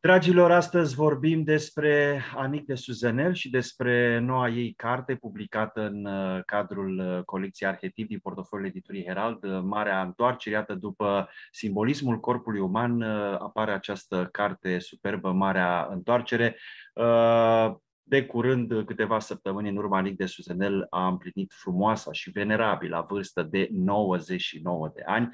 Dragilor, astăzi vorbim despre Anic de Suzanel și despre noua ei carte publicată în uh, cadrul uh, colecției Arhetip din portofoliul editurii Herald, uh, Marea Întoarcere, iată după simbolismul corpului uman apare această carte superbă, Marea Întoarcere. De curând, câteva săptămâni în urma, Nic de Suzenel a împlinit frumoasa și venerabilă vârstă de 99 de ani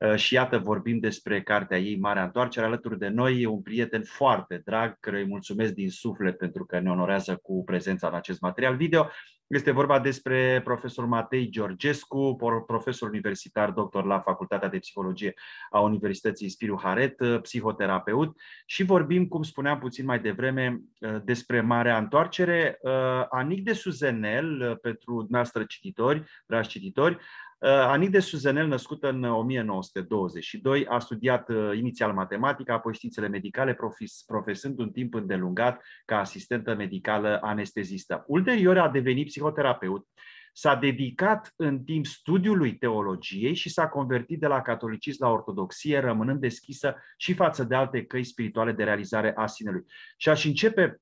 uh, și iată vorbim despre cartea ei Marea Întoarcere. Alături de noi e un prieten foarte drag, care îi mulțumesc din suflet pentru că ne onorează cu prezența în acest material video. Este vorba despre profesor Matei Georgescu, profesor universitar, doctor la Facultatea de Psihologie a Universității Spiru Haret, psihoterapeut și vorbim, cum spuneam puțin mai devreme, ă, despre Marea Întoarcere. Ă, Anic de Suzenel, ă, pentru noastră cititori, dragi cititori, Uh, Anide Suzanel, născută în 1922, a studiat uh, inițial matematică, apoi științele medicale, profesând un timp îndelungat ca asistentă medicală anestezistă. Ulterior a devenit psihoterapeut, s-a dedicat în timp studiului teologiei și s-a convertit de la catolicism la ortodoxie, rămânând deschisă și față de alte căi spirituale de realizare a sinelui. Și aș începe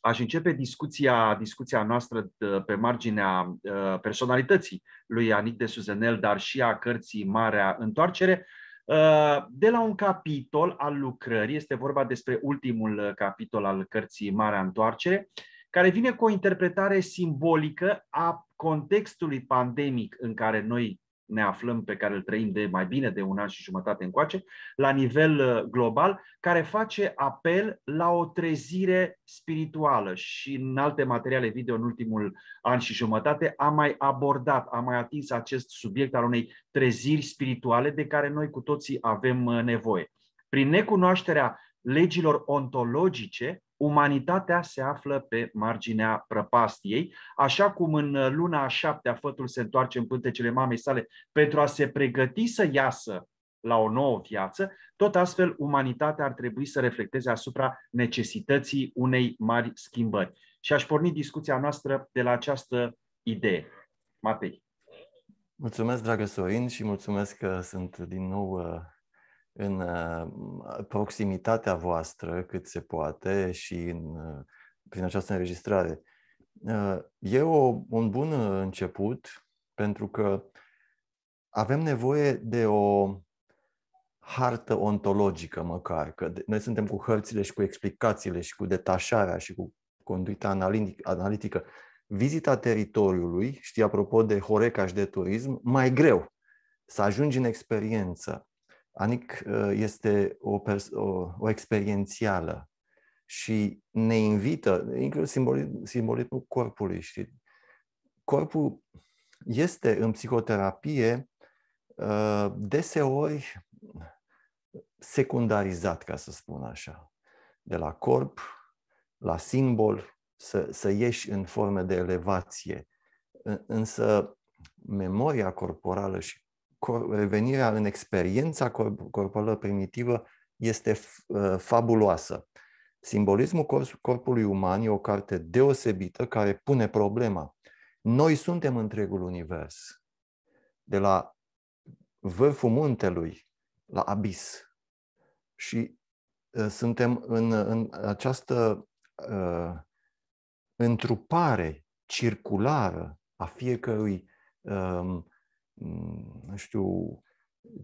aș începe discuția, discuția noastră de, pe marginea uh, personalității lui Anic de Suzenel, dar și a cărții Marea Întoarcere, uh, de la un capitol al lucrării, este vorba despre ultimul capitol al cărții Marea Întoarcere, care vine cu o interpretare simbolică a contextului pandemic în care noi ne aflăm, pe care îl trăim de mai bine de un an și jumătate încoace, la nivel uh, global, care face apel la o trezire spirituală și în alte materiale video în ultimul an și jumătate am mai abordat, am mai atins acest subiect al unei treziri spirituale de care noi cu toții avem uh, nevoie. Prin necunoașterea legilor ontologice, umanitatea se află pe marginea prăpastiei, așa cum în luna a șaptea fătul se întoarce în pântecele mamei sale pentru a se pregăti să iasă la o nouă viață, tot astfel umanitatea ar trebui să reflecteze asupra necesității unei mari schimbări. Și aș porni discuția noastră de la această idee. Matei. Mulțumesc, dragă Sorin, și mulțumesc că sunt din nou uh, în uh, proximitatea voastră cât se poate și în, uh, prin această înregistrare. Uh, e o, un bun început pentru că avem nevoie de o hartă ontologică măcar, că noi suntem cu hărțile și cu explicațiile și cu detașarea și cu conduita analitică. Vizita teritoriului, știi, apropo de Horeca și de turism, mai greu să ajungi în experiență, Anic ă, este o, pers- o, o experiențială și ne invită, inclusiv simbolism, simbolismul corpului, știi? Corpul este în psihoterapie ă, deseori secundarizat, ca să spun așa. De la corp la simbol, să, să ieși în forme de elevație. Însă memoria corporală și revenirea în experiența corporală primitivă este uh, fabuloasă. Simbolismul corpului uman e o carte deosebită care pune problema. Noi suntem întregul univers, de la vârful muntelui la abis. Și uh, suntem în, în această uh, întrupare circulară a fiecărui uh, Mm, nu știu,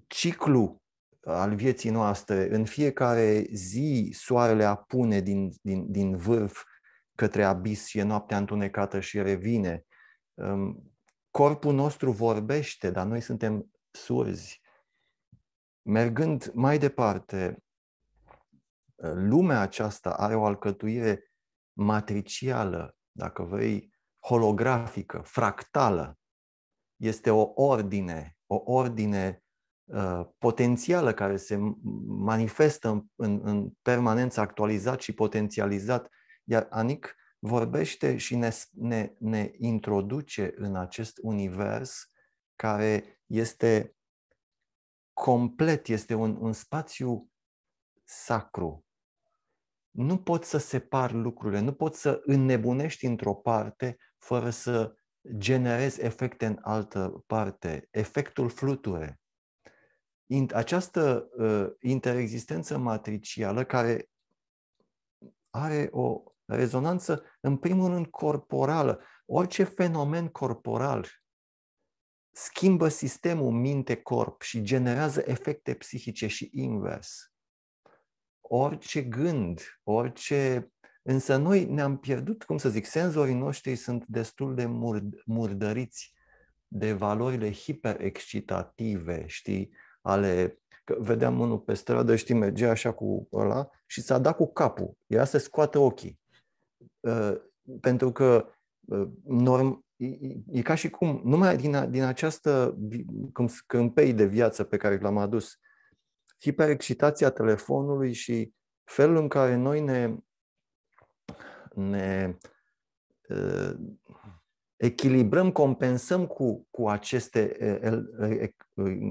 ciclu al vieții noastre. În fiecare zi soarele apune din, din, din vârf către abis și e noaptea întunecată și revine. Um, corpul nostru vorbește, dar noi suntem surzi. Mergând mai departe, lumea aceasta are o alcătuire matricială, dacă vrei, holografică, fractală este o ordine, o ordine uh, potențială care se manifestă în, în, în permanență actualizat și potențializat, iar Anic vorbește și ne, ne, ne introduce în acest univers care este complet, este un, un spațiu sacru. Nu poți să separi lucrurile, nu poți să înnebunești într-o parte fără să generez efecte în altă parte, efectul fluture. Această uh, interexistență matricială care are o rezonanță, în primul rând, corporală. Orice fenomen corporal schimbă sistemul minte-corp și generează efecte psihice și invers. Orice gând, orice Însă noi ne-am pierdut, cum să zic, senzorii noștri sunt destul de murd- murdăriți de valorile hiperexcitative, știi, ale că vedeam unul pe stradă, știi, mergea așa cu ăla și s-a dat cu capul. Era să scoată ochii. Ă, pentru că ă, norm, e, ca și cum, numai din, a, din această cum, câmpei de viață pe care l-am adus, hiperexcitația telefonului și felul în care noi ne ne uh, echilibrăm, compensăm cu, cu aceste uh,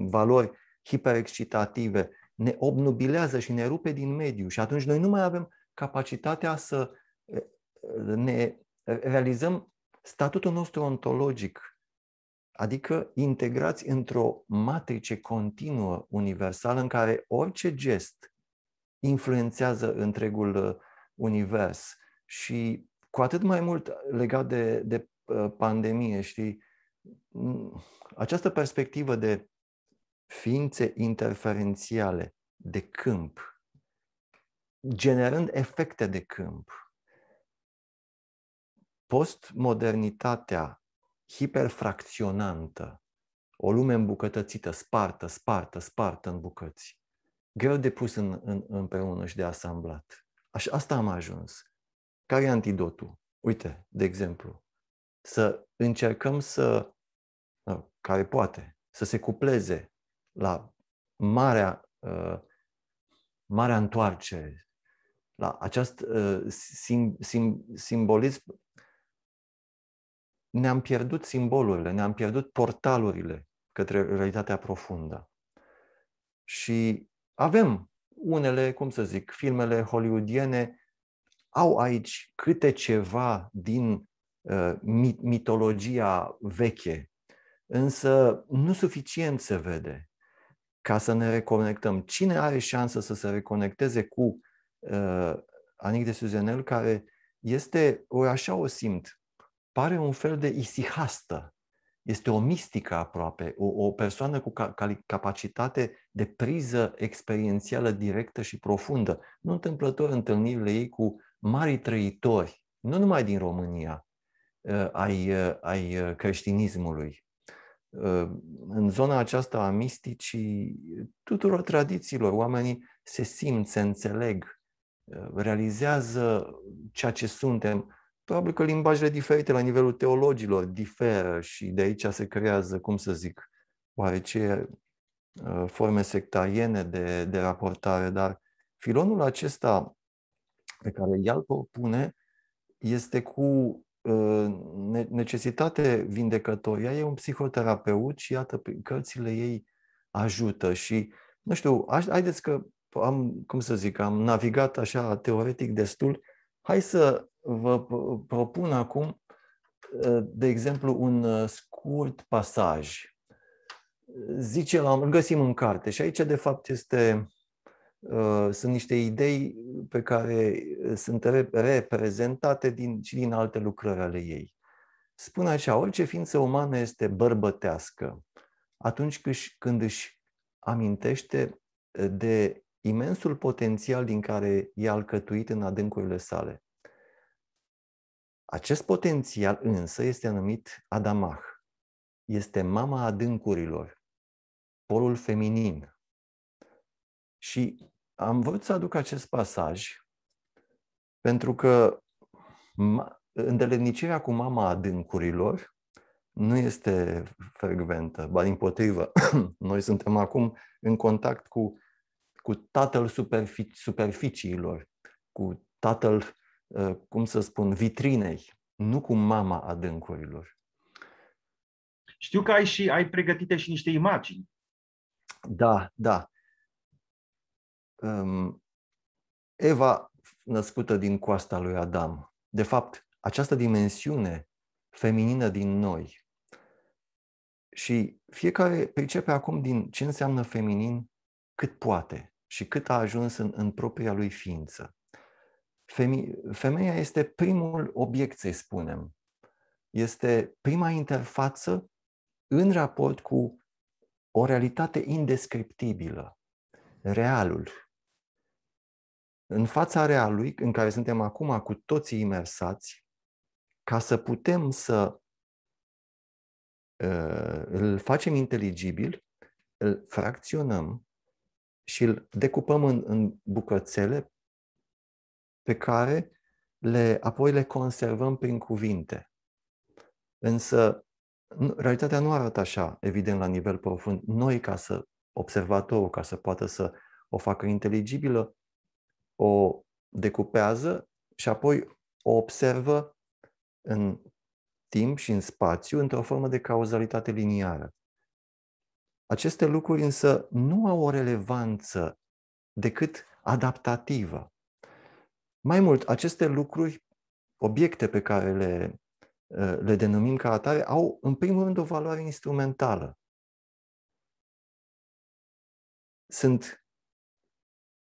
valori hiperexcitative, ne obnubilează și ne rupe din mediu și atunci noi nu mai avem capacitatea să ne realizăm statutul nostru ontologic, adică integrați într-o matrice continuă universală în care orice gest influențează întregul univers și cu atât mai mult legat de, de uh, pandemie, știi, această perspectivă de ființe interferențiale, de câmp, generând efecte de câmp, postmodernitatea hiperfracționantă, o lume îmbucătățită, spartă, spartă, spartă în bucăți, greu de pus în, în, împreună și de asamblat. Așa, asta am ajuns. Care e antidotul? Uite, de exemplu, să încercăm să, care poate, să se cupleze la marea, uh, marea întoarcere, la acest uh, sim, sim, simbolism. Ne-am pierdut simbolurile, ne-am pierdut portalurile către realitatea profundă. Și avem unele, cum să zic, filmele hollywoodiene au aici câte ceva din uh, mitologia veche, însă nu suficient se vede ca să ne reconectăm. Cine are șansă să se reconecteze cu uh, Anic de Suzenel, care este, o, așa o simt, pare un fel de isihastă, este o mistică aproape, o, o persoană cu ca, capacitate de priză experiențială directă și profundă. Nu întâmplător întâlnirile ei cu mari trăitori, nu numai din România, uh, ai, uh, ai uh, creștinismului. În zona aceasta a misticii, tuturor tradițiilor, oamenii se simt, se înțeleg, realizează ceea ce suntem. Probabil că limbajele diferite la nivelul teologilor diferă și de aici se creează, cum să zic, oarece forme sectariene de, de raportare, dar filonul acesta pe care el o pune este cu ă, necesitate vindecătoare. Ea e un psihoterapeut și iată, cărțile ei ajută. și, nu știu, haideți că am, cum să zic, am navigat așa teoretic destul. Hai să vă propun acum, ă, de exemplu, un ă, scurt pasaj. Zice, îl găsim în carte și aici, de fapt, este Uh, sunt niște idei pe care uh, sunt reprezentate din, și din alte lucrări ale ei. Spune așa, orice ființă umană este bărbătească atunci când își amintește uh, de imensul potențial din care e alcătuit în adâncurile sale. Acest potențial însă este numit Adamah. Este mama adâncurilor, polul feminin, și am vrut să aduc acest pasaj pentru că îndelenicirea cu mama adâncurilor nu este frecventă, ba din potrivă. Noi suntem acum în contact cu, cu tatăl superfici, superficiilor, cu tatăl, uh, cum să spun, vitrinei, nu cu mama adâncurilor. Știu că ai și ai pregătite și niște imagini. Da, da. Eva născută din coasta lui Adam. De fapt, această dimensiune feminină din noi. Și fiecare pricepe acum din ce înseamnă feminin cât poate și cât a ajuns în, în propria lui ființă. Femi- femeia este primul obiect, să spunem. Este prima interfață în raport cu o realitate indescriptibilă, realul, în fața realului în care suntem acum cu toții imersați, ca să putem să uh, îl facem inteligibil, îl fracționăm și îl decupăm în, în bucățele pe care le, apoi le conservăm prin cuvinte. Însă, realitatea nu arată așa, evident, la nivel profund. Noi, ca să observatorul, ca să poată să o facă inteligibilă, o decupează și apoi o observă în timp și în spațiu într-o formă de cauzalitate liniară. Aceste lucruri însă nu au o relevanță decât adaptativă. Mai mult, aceste lucruri, obiecte pe care le, uh, le denumim ca atare, au în primul rând o valoare instrumentală. Sunt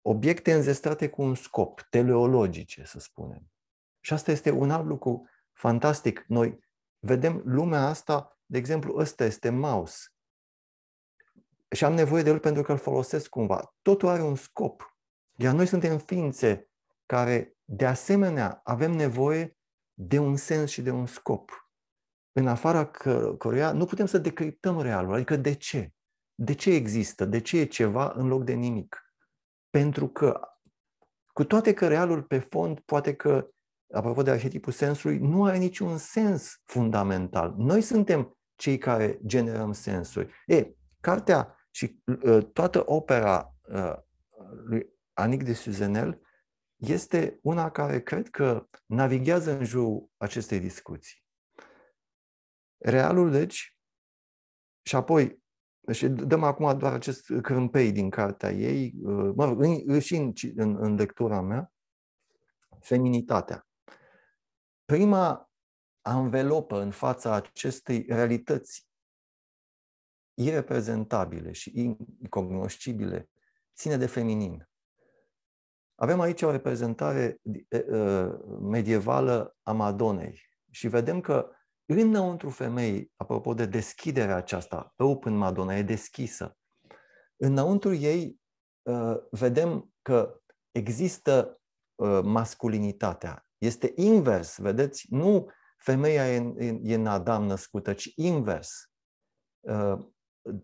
obiecte înzestrate cu un scop, teleologice, să spunem. Și asta este un alt lucru fantastic. Noi vedem lumea asta, de exemplu, ăsta este mouse. Și am nevoie de el pentru că îl folosesc cumva. Totul are un scop. Iar noi suntem ființe care, de asemenea, avem nevoie de un sens și de un scop, în afara că, căruia nu putem să decriptăm realul. Adică de ce? De ce există? De ce e ceva în loc de nimic? pentru că, cu toate că realul pe fond, poate că, apropo de arhetipul sensului, nu are niciun sens fundamental. Noi suntem cei care generăm sensuri. E, cartea și uh, toată opera uh, lui Anic de Suzenel este una care cred că navighează în jurul acestei discuții. Realul, deci, și apoi și dăm acum doar acest crâmpei din cartea ei, uh, mă rog, în, și în, în, în lectura mea, feminitatea. Prima anvelopă în fața acestei realități ireprezentabile și incognoscibile ține de feminin. Avem aici o reprezentare uh, medievală a Madonei și vedem că Înăuntru femeii, apropo de deschiderea aceasta, open Madonna, e deschisă. Înăuntru ei uh, vedem că există uh, masculinitatea. Este invers, vedeți? Nu femeia e, e, e în Adam născută, ci invers. Uh,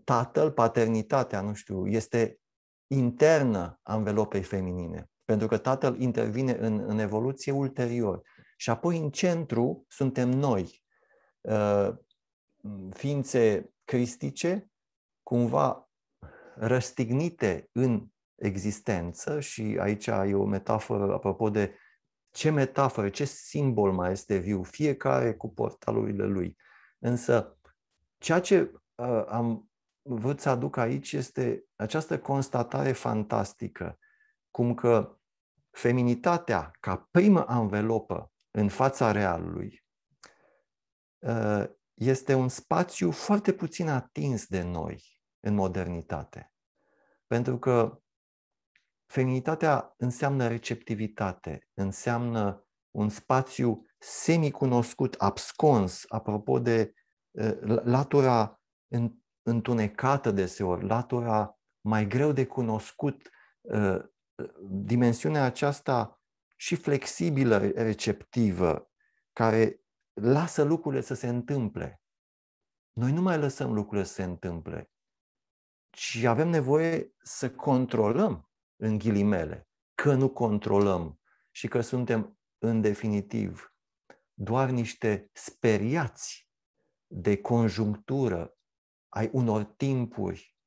tatăl, paternitatea, nu știu, este internă a învelopei feminine, pentru că tatăl intervine în, în evoluție ulterior. Și apoi în centru suntem noi, Uh, ființe cristice, cumva răstignite în existență și aici e o metaforă apropo de ce metaforă, ce simbol mai este viu, fiecare cu portalurile lui. Însă, ceea ce uh, am vrut să aduc aici este această constatare fantastică, cum că feminitatea, ca primă anvelopă în fața realului, Uh, este un spațiu foarte puțin atins de noi în modernitate. Pentru că feminitatea înseamnă receptivitate, înseamnă un spațiu semicunoscut, abscons, apropo de uh, latura întunecată deseori, latura mai greu de cunoscut, uh, dimensiunea aceasta și flexibilă, receptivă, care lasă lucrurile să se întâmple. Noi nu mai lăsăm lucrurile să se întâmple, ci avem nevoie să controlăm, în ghilimele, că nu controlăm și că suntem, în definitiv, doar niște speriați de conjunctură ai unor timpuri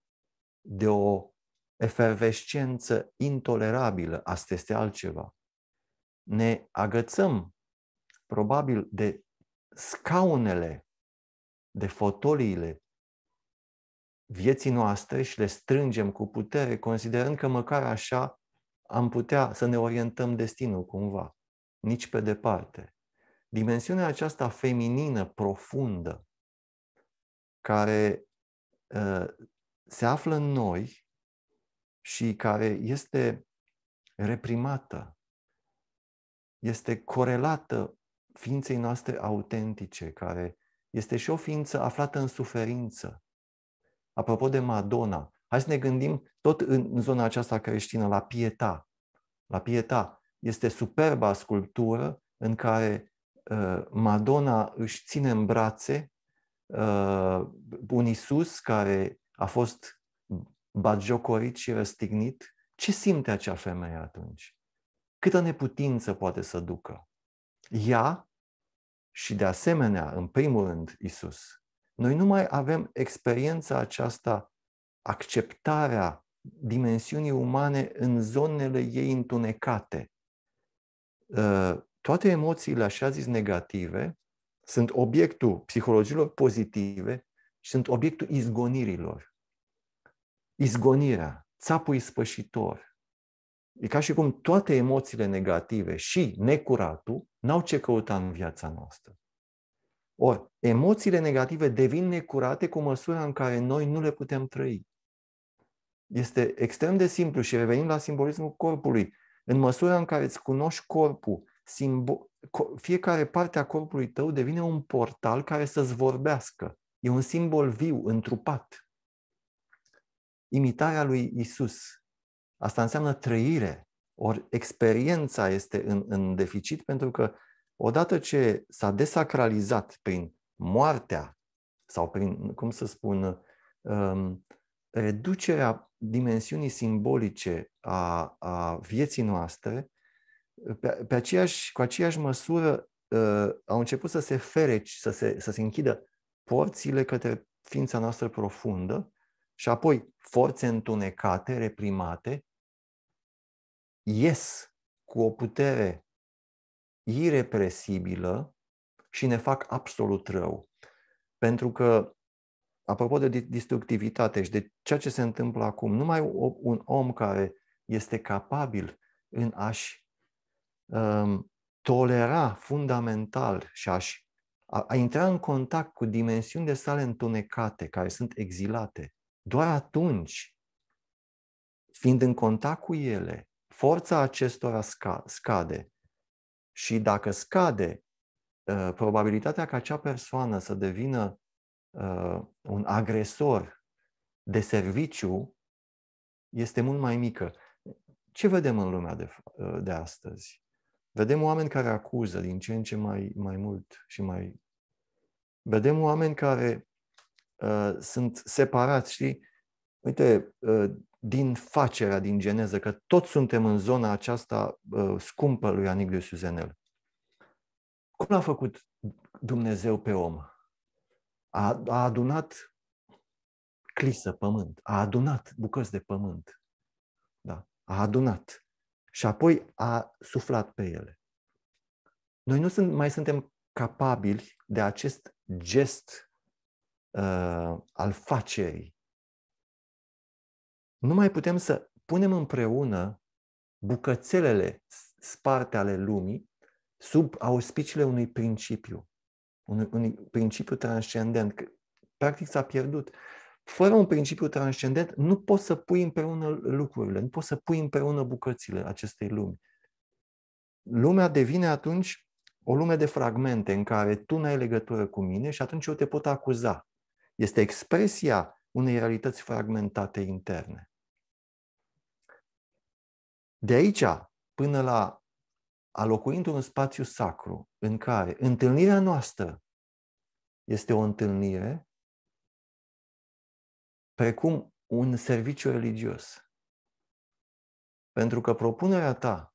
de o efervescență intolerabilă, asta este altceva. Ne agățăm probabil de scaunele de fotoliile vieții noastre și le strângem cu putere, considerând că măcar așa am putea să ne orientăm destinul cumva, nici pe departe. Dimensiunea aceasta feminină, profundă, care uh, se află în noi și care este reprimată, este corelată ființei noastre autentice, care este și o ființă aflată în suferință. Apropo de Madonna, hai să ne gândim tot în zona aceasta creștină la Pieta. La Pieta este superba sculptură în care uh, Madonna își ține în brațe uh, un Isus care a fost bagiocorit și răstignit. Ce simte acea femeie atunci? Câtă neputință poate să ducă? ea și de asemenea, în primul rând, Isus. Noi nu mai avem experiența aceasta, acceptarea dimensiunii umane în zonele ei întunecate. Ă, toate emoțiile, așa zis, negative, sunt obiectul psihologilor pozitive și sunt obiectul izgonirilor. Izgonirea, țapul ispășitor, E ca și cum toate emoțiile negative și necuratul n-au ce căuta în viața noastră. Ori, emoțiile negative devin necurate cu măsura în care noi nu le putem trăi. Este extrem de simplu și revenim la simbolismul corpului. În măsura în care îți cunoști corpul, simbo- fiecare parte a corpului tău devine un portal care să-ți vorbească. E un simbol viu, întrupat. Imitarea lui Isus, Asta înseamnă trăire. Ori experiența este în, în deficit pentru că odată ce s-a desacralizat prin moartea sau prin, cum să spun, um, reducerea dimensiunii simbolice a, a vieții noastre, pe, pe aceeași, cu aceeași măsură uh, au început să se fereci, să se, să se închidă porțile către ființa noastră profundă și apoi forțe întunecate, reprimate, ies cu o putere irepresibilă și ne fac absolut rău. Pentru că, apropo de destructivitate și de ceea ce se întâmplă acum, numai un om care este capabil în a-și um, tolera fundamental și a-și a, a intra în contact cu dimensiuni de sale întunecate, care sunt exilate, doar atunci, fiind în contact cu ele, forța acestora sca- scade. Și dacă scade, ă, probabilitatea ca acea persoană să devină ă, un agresor de serviciu este mult mai mică. Ce vedem în lumea de, ă, de astăzi? Vedem oameni care acuză din ce în ce mai, mai mult și mai. Vedem oameni care uh, sunt separați, și Uite, uh, din facerea, din geneză, că toți suntem în zona aceasta uh, scumpă lui Aniglio Suzenel. Cum l-a făcut Dumnezeu pe om? A, a adunat clisă, pământ, a adunat bucăți de pământ, da? a adunat și apoi a suflat pe ele. Noi nu sunt, mai suntem capabili de acest gest uh, al facerii, nu mai putem să punem împreună bucățelele sparte ale lumii sub auspiciile unui principiu, unui, unui principiu transcendent. Că, practic s-a pierdut. Fără un principiu transcendent nu poți să pui împreună lucrurile, nu poți să pui împreună bucățile acestei lumi. Lumea devine atunci o lume de fragmente în care tu nu ai legătură cu mine și atunci eu te pot acuza. Este expresia unei realități fragmentate interne. De aici până la a locui un spațiu sacru în care întâlnirea noastră este o întâlnire precum un serviciu religios. Pentru că propunerea ta,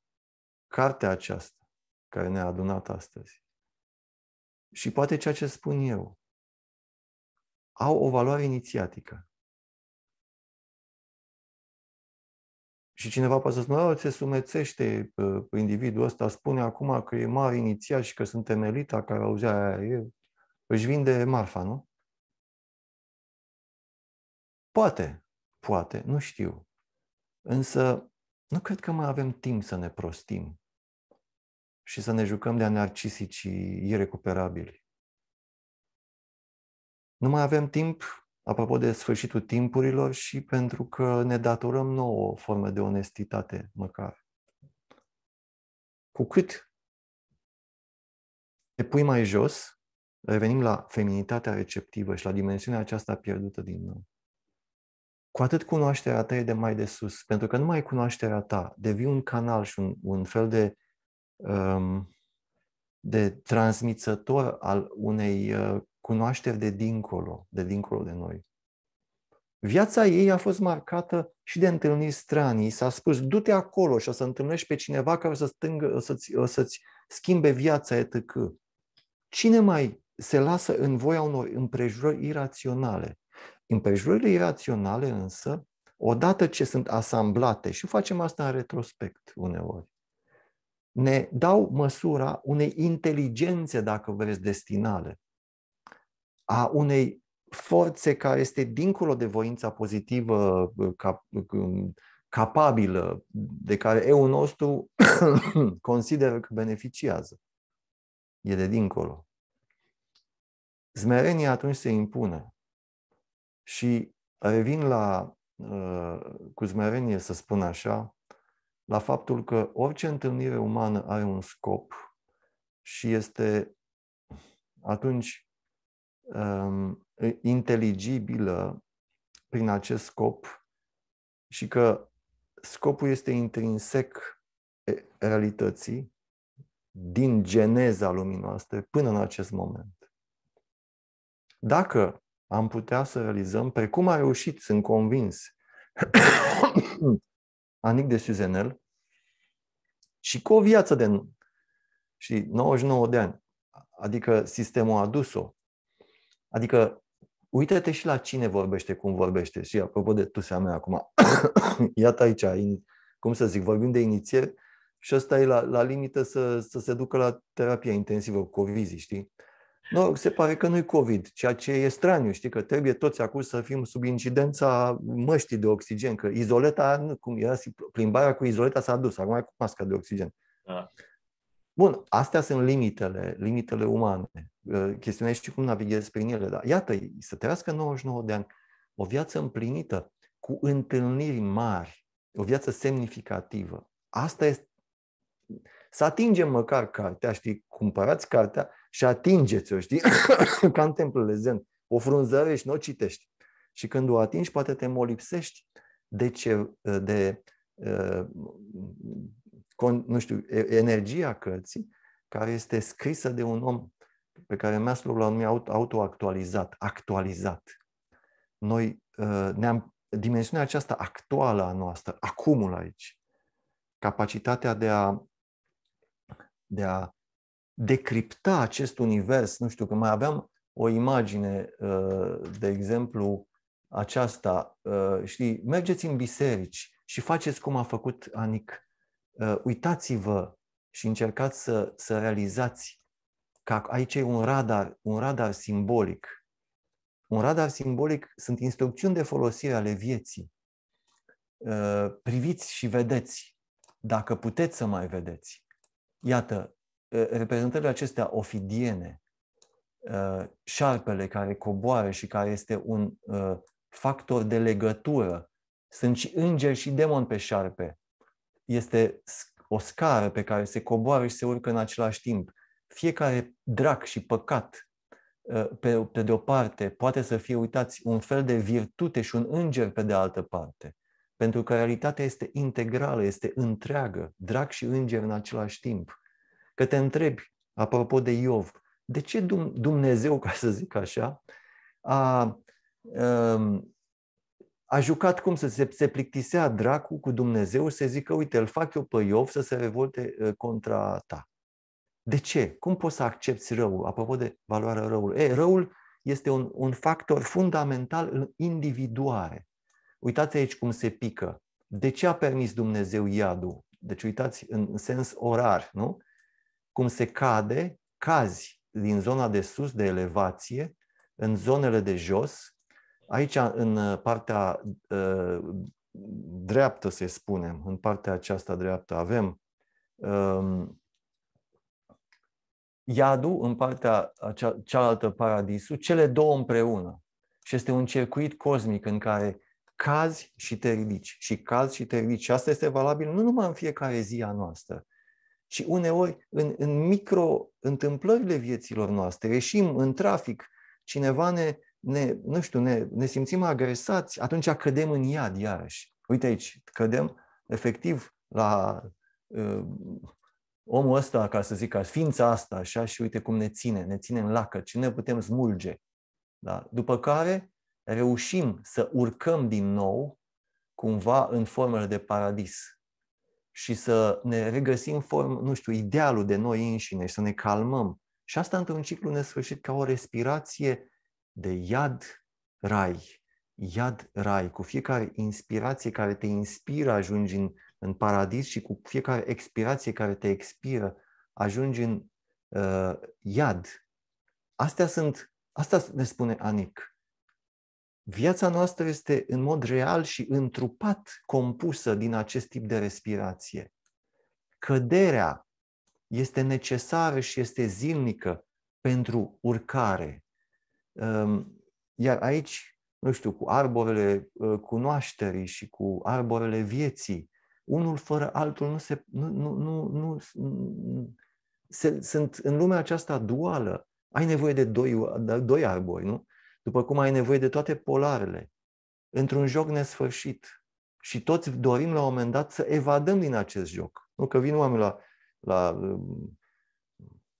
cartea aceasta care ne-a adunat astăzi, și poate ceea ce spun eu, au o valoare inițiatică. Și cineva poate să spună, se sumețește individul ăsta, spune acum că e mare inițiat și că suntem elita care auzea aia, e, își vinde marfa, nu? Poate, poate, nu știu. Însă nu cred că mai avem timp să ne prostim și să ne jucăm de-a narcisicii irecuperabili. Nu mai avem timp apropo de sfârșitul timpurilor și pentru că ne datorăm nouă o formă de onestitate, măcar. Cu cât te pui mai jos, revenim la feminitatea receptivă și la dimensiunea aceasta pierdută din nou. Cu atât cunoașterea ta e de mai de sus, pentru că numai cunoașterea ta devii un canal și un, un fel de, um, de transmițător al unei uh, cunoașteri de dincolo, de dincolo de noi. Viața ei a fost marcată și de întâlniri stranii. S-a spus, du-te acolo și o să întâlnești pe cineva care o, să stângă, o, să-ți, o să-ți schimbe viața etc. Cine mai se lasă în voia unor împrejurări iraționale? Împrejurările iraționale însă, odată ce sunt asamblate, și facem asta în retrospect uneori, ne dau măsura unei inteligențe, dacă vreți, destinale a unei forțe care este dincolo de voința pozitivă cap, capabilă, de care eu nostru consideră că beneficiază. E de dincolo. Zmerenia atunci se impune. Și revin la, ă, cu smerenie să spun așa, la faptul că orice întâlnire umană are un scop și este atunci Um, inteligibilă prin acest scop și că scopul este intrinsec realității din geneza lumii noastre până în acest moment. Dacă am putea să realizăm, precum a reușit, sunt convins, Anic de Suzenel, și cu o viață de și 99 de ani, adică sistemul a dus-o Adică uite te și la cine vorbește, cum vorbește. Și apropo de tu mea acum, iată aici, cum să zic, vorbim de inițieri și ăsta e la, la limită să, să se ducă la terapia intensivă cu COVID, știi? No, se pare că nu-i COVID, ceea ce e straniu, știi, că trebuie toți acum să fim sub incidența măștii de oxigen, că izoleta, cum era, plimbarea cu izoleta s-a dus, acum e cu masca de oxigen. Da. Bun, astea sunt limitele, limitele umane. Ă, chestiunea și cum navighezi prin ele. Dar iată, să trăiască 99 de ani, o viață împlinită, cu întâlniri mari, o viață semnificativă. Asta este să atingem măcar cartea, știi, cumpărați cartea și atingeți-o, știi, ca în templele zen. O frunzărești, nu o citești. Și când o atingi, poate te molipsești de, ce, de ă, nu știu, energia cărții, care este scrisă de un om pe care Maslow l-a numit autoactualizat, actualizat. Noi uh, ne-am, dimensiunea aceasta actuală a noastră, acumul aici, capacitatea de a, de a decripta acest univers, nu știu, că mai aveam o imagine, uh, de exemplu, aceasta, uh, știi, mergeți în biserici și faceți cum a făcut Anic Uh, uitați-vă și încercați să, să realizați că aici e un radar, un radar simbolic. Un radar simbolic sunt instrucțiuni de folosire ale vieții. Uh, priviți și vedeți, dacă puteți să mai vedeți. Iată, uh, reprezentările acestea ofidiene, șarpele care coboară și care este un factor de legătură, sunt și îngeri și demon pe șarpe, este o scară pe care se coboară și se urcă în același timp. Fiecare drac și păcat, uh, pe, pe de o parte, poate să fie, uitați, un fel de virtute și un înger pe de altă parte. Pentru că realitatea este integrală, este întreagă, drac și înger în același timp. Că te întrebi, apropo de Iov, de ce Dumnezeu, ca să zic așa, a, a um, a jucat cum să se, se plictisea dracu cu Dumnezeu și să zică, uite, îl fac eu pe Iov să se revolte ă, contra ta. De ce? Cum poți să accepti răul? Apropo de valoarea răului. E, răul este un, un factor fundamental în individuare. Uitați aici cum se pică. De ce a permis Dumnezeu iadul? Deci uitați în sens orar, nu? Cum se cade, cazi din zona de sus de elevație în zonele de jos, Aici, în uh, partea uh, dreaptă, să spunem, în partea aceasta dreaptă avem um, iadul, în partea cealaltă paradisul, cele două împreună. Și este un circuit cosmic în care cazi și te ridici, și cazi și te ridici. Și asta este valabil nu numai în fiecare zi a noastră, ci uneori în, în micro întâmplările vieților noastre. Ieșim în trafic, cineva ne ne, nu știu, ne, ne simțim agresați, atunci cădem în iad iarăși. Uite aici, cădem efectiv la uh, omul ăsta, ca să zic, ca ființa asta, așa, și uite cum ne ține, ne ține în lacă, ce ne putem smulge. Da? După care reușim să urcăm din nou cumva în formele de paradis și să ne regăsim form, nu știu, idealul de noi înșine și să ne calmăm. Și asta într-un ciclu nesfârșit, ca o respirație de iad rai, iad rai, cu fiecare inspirație care te inspiră ajungi în, în paradis și cu fiecare expirație care te expiră ajungi în uh, iad. Astea sunt, asta ne spune Anic. Viața noastră este în mod real și întrupat compusă din acest tip de respirație. Căderea este necesară și este zilnică pentru urcare. Ehm, iar aici, nu știu, cu arborele eh, cunoașterii și cu arborele vieții, unul fără altul nu se. Nu, nu, nu, nu, se sunt în lumea aceasta duală. Ai nevoie de doi, doi arbori, nu? După cum ai nevoie de toate polarele, într-un joc nesfârșit. Și toți dorim la un moment dat să evadăm din acest joc. Nu că vin oameni la, la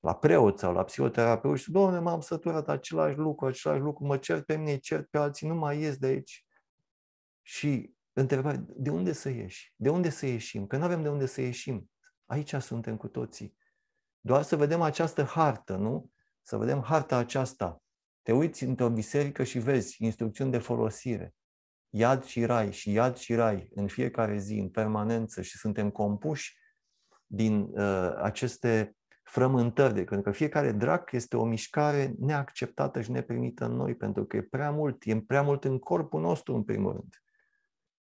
la preot sau la psihoterapeut și doamne, m-am săturat același lucru, același lucru, mă cert pe mine, cert pe alții, nu mai ies de aici. Și întrebare, de unde să ieși? De unde să ieșim? Că nu avem de unde să ieșim. Aici suntem cu toții. Doar să vedem această hartă, nu? Să vedem harta aceasta. Te uiți într-o biserică și vezi instrucțiuni de folosire. Iad și rai și iad și rai în fiecare zi, în permanență și suntem compuși din uh, aceste frământări, de, pentru că fiecare drac este o mișcare neacceptată și neprimită în noi, pentru că e prea mult, e prea mult în corpul nostru, în primul rând.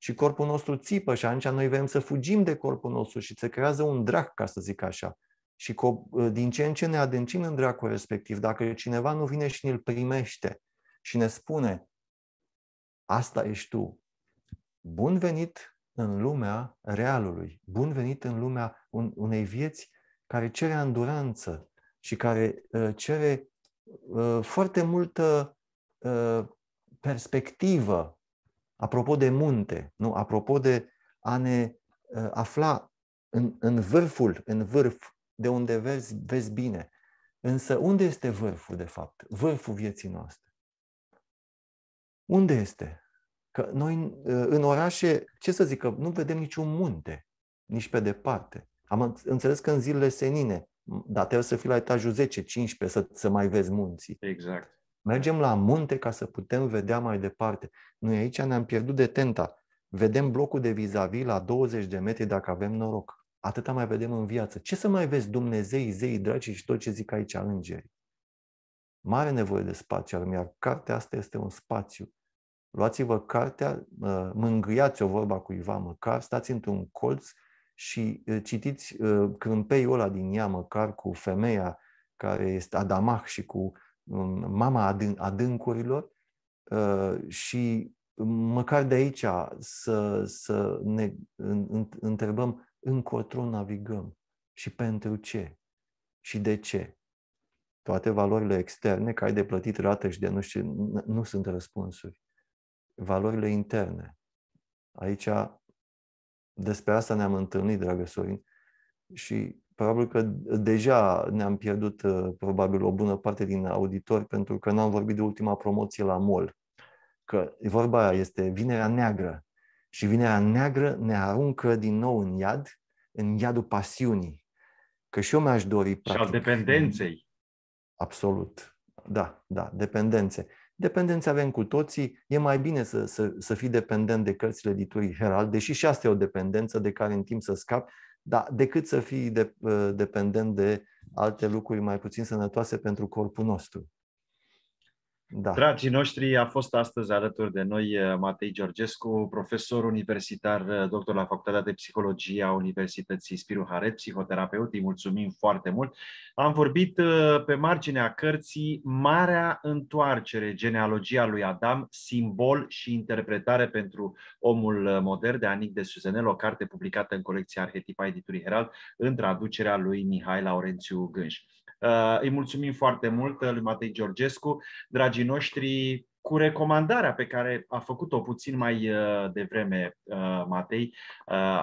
Și corpul nostru țipă și atunci noi vrem să fugim de corpul nostru și se creează un drac, ca să zic așa. Și ă, din ce în ce ne adâncim în dracul respectiv, dacă cineva nu vine și ne-l primește și ne spune, asta ești tu, bun venit în lumea realului, bun venit în lumea unei vieți care cere înduranță și care uh, cere uh, foarte multă uh, perspectivă, apropo de munte, nu? apropo de a ne afla în, în vârful, în vârf, de unde vezi, vezi bine. Însă unde este vârful, de fapt? Vârful vieții noastre. Unde este? Că noi în orașe, ce să zic, că nu vedem niciun munte, nici pe departe. Am înțeles că în zilele senine, dar trebuie să fii la etajul 10, 15 să, să mai vezi munții. Exact. Mergem la munte ca să putem vedea mai departe. Noi aici ne-am pierdut de tenta. Vedem blocul de vis-a-vis la 20 de metri dacă avem noroc. Atâta mai vedem în viață. Ce să mai vezi Dumnezei, zei, dragi și tot ce zic aici îngeri? Mare nevoie de spațiu al iar cartea asta este un spațiu. Luați-vă cartea, uh, mângâiați-o vorba cuiva măcar, stați într-un colț și uh, citiți uh, crâmpeiul ăla din ea, măcar cu femeia care este Adamah și cu um, mama adân- adâncurilor uh, și măcar de aici să, să ne întrebăm încotro navigăm și pentru ce și de ce. Toate valorile externe, că ai de plătit rată și de nu știu, nu sunt răspunsuri. Valorile interne. Aici despre asta ne-am întâlnit, dragă Sorin, și probabil că deja ne-am pierdut uh, probabil o bună parte din auditori pentru că n-am vorbit de ultima promoție la MOL. Că vorba aia este vinerea neagră și vinerea neagră ne aruncă din nou în iad, în iadul pasiunii. Că și eu mi-aș dori... Practic, și al dependenței. Absolut. Da, da, dependențe. Dependenți avem cu toții, e mai bine să, să, să fii dependent de cărțile editurii Herald, deși și asta e o dependență de care în timp să scapi, dar decât să fii de, dependent de alte lucruri mai puțin sănătoase pentru corpul nostru. Da. Dragii noștri, a fost astăzi alături de noi eh, Matei Georgescu, profesor universitar, eh, doctor la Facultatea de Psihologie a Universității Spiru Haret, psihoterapeut. Îi mulțumim foarte mult. Am vorbit eh, pe marginea cărții Marea Întoarcere, genealogia lui Adam, simbol și interpretare pentru omul modern de Anic de Suzenel, o carte publicată în colecția Arhetipa Editurii Herald, în traducerea lui Mihai Laurențiu Gânș. Uh, îi mulțumim foarte mult uh, lui Matei Georgescu, dragii noștri, cu recomandarea pe care a făcut-o puțin mai uh, devreme Matei,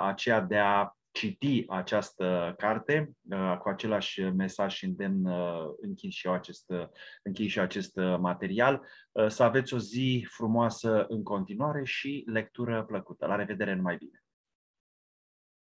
aceea de a citi această carte cu același mesaj și îndemn închis și eu acest, închis și acest material. Să aveți o zi frumoasă în continuare și lectură plăcută. La revedere, numai bine!